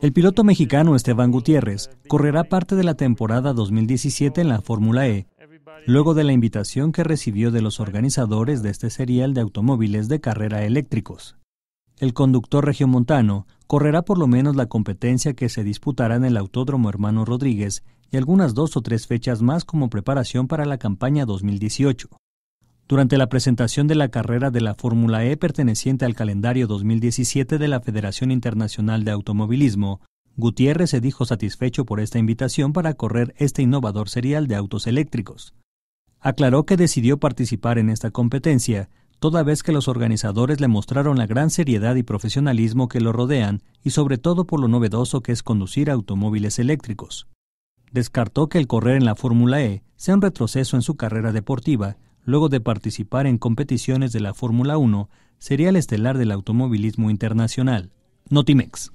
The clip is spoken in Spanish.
El piloto mexicano Esteban Gutiérrez correrá parte de la temporada 2017 en la Fórmula E, luego de la invitación que recibió de los organizadores de este serial de automóviles de carrera eléctricos. El conductor regiomontano correrá por lo menos la competencia que se disputará en el Autódromo Hermano Rodríguez y algunas dos o tres fechas más como preparación para la campaña 2018. Durante la presentación de la carrera de la Fórmula E perteneciente al calendario 2017 de la Federación Internacional de Automovilismo, Gutiérrez se dijo satisfecho por esta invitación para correr este innovador serial de autos eléctricos. Aclaró que decidió participar en esta competencia, toda vez que los organizadores le mostraron la gran seriedad y profesionalismo que lo rodean y sobre todo por lo novedoso que es conducir automóviles eléctricos. Descartó que el correr en la Fórmula E sea un retroceso en su carrera deportiva, luego de participar en competiciones de la Fórmula 1, sería el estelar del automovilismo internacional, Notimex.